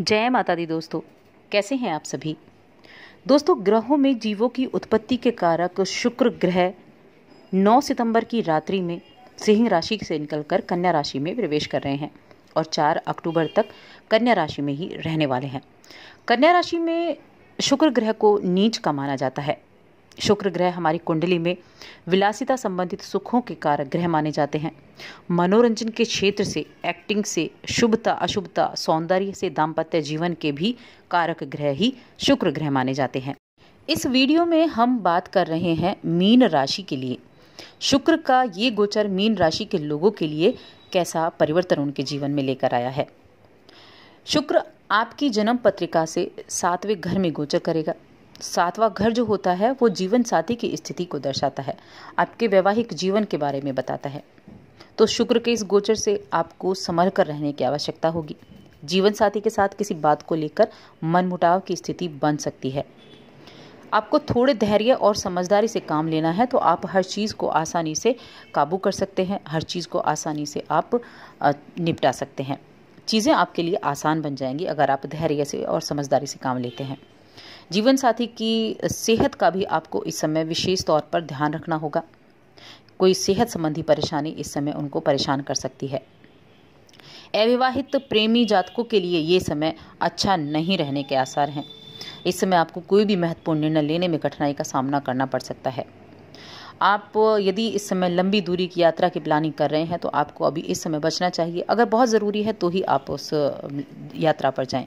जय माता दी दोस्तों कैसे हैं आप सभी दोस्तों ग्रहों में जीवों की उत्पत्ति के कारक शुक्र ग्रह 9 सितंबर की रात्रि में सिंह राशि से निकलकर कन्या राशि में प्रवेश कर रहे हैं और 4 अक्टूबर तक कन्या राशि में ही रहने वाले हैं कन्या राशि में शुक्र ग्रह को नीच का माना जाता है शुक्र ग्रह हमारी कुंडली में विलासिता संबंधित सुखों के कारक ग्रह माने जाते हैं मनोरंजन के क्षेत्र से एक्टिंग से शुभता अशुभता सौंदर्य से दाम्पत्य जीवन के भी कारक ग्रह ही शुक्र ग्रह माने जाते हैं इस वीडियो में हम बात कर रहे हैं मीन राशि के लिए शुक्र का ये गोचर मीन राशि के लोगों के लिए कैसा परिवर्तन उनके जीवन में लेकर आया है शुक्र आपकी जन्म पत्रिका से सातवें घर में गोचर करेगा सातवां घर जो होता है वो जीवन साथी की स्थिति को दर्शाता है आपके वैवाहिक जीवन के बारे में बताता है तो शुक्र के इस गोचर से आपको संभल कर रहने की आवश्यकता होगी जीवन साथी के साथ किसी बात को लेकर मनमुटाव की स्थिति बन सकती है आपको थोड़े धैर्य और समझदारी से काम लेना है तो आप हर चीज़ को आसानी से काबू कर सकते हैं हर चीज़ को आसानी से आप निपटा सकते हैं चीज़ें आपके लिए आसान बन जाएंगी अगर आप धैर्य से और समझदारी से काम लेते हैं जीवन साथी की सेहत का भी आपको इस समय विशेष तौर पर ध्यान रखना होगा कोई सेहत संबंधी परेशानी इस समय उनको परेशान कर सकती है अविवाहित प्रेमी जातकों के लिए ये समय अच्छा नहीं रहने के आसार हैं इस समय आपको कोई भी महत्वपूर्ण निर्णय लेने में कठिनाई का सामना करना पड़ सकता है आप यदि इस समय लंबी दूरी की यात्रा की प्लानिंग कर रहे हैं तो आपको अभी इस समय बचना चाहिए अगर बहुत ज़रूरी है तो ही आप उस यात्रा पर जाएं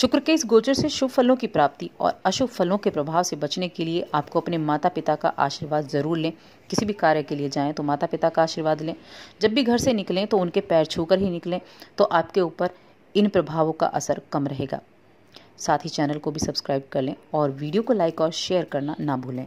शुक्र के इस गोचर से शुभ फलों की प्राप्ति और अशुभ फलों के प्रभाव से बचने के लिए आपको अपने माता पिता का आशीर्वाद ज़रूर लें किसी भी कार्य के लिए जाएं तो माता पिता का आशीर्वाद लें जब भी घर से निकलें तो उनके पैर छूकर ही निकलें तो आपके ऊपर इन प्रभावों का असर कम रहेगा साथ ही चैनल को भी सब्सक्राइब कर लें और वीडियो को लाइक और शेयर करना ना भूलें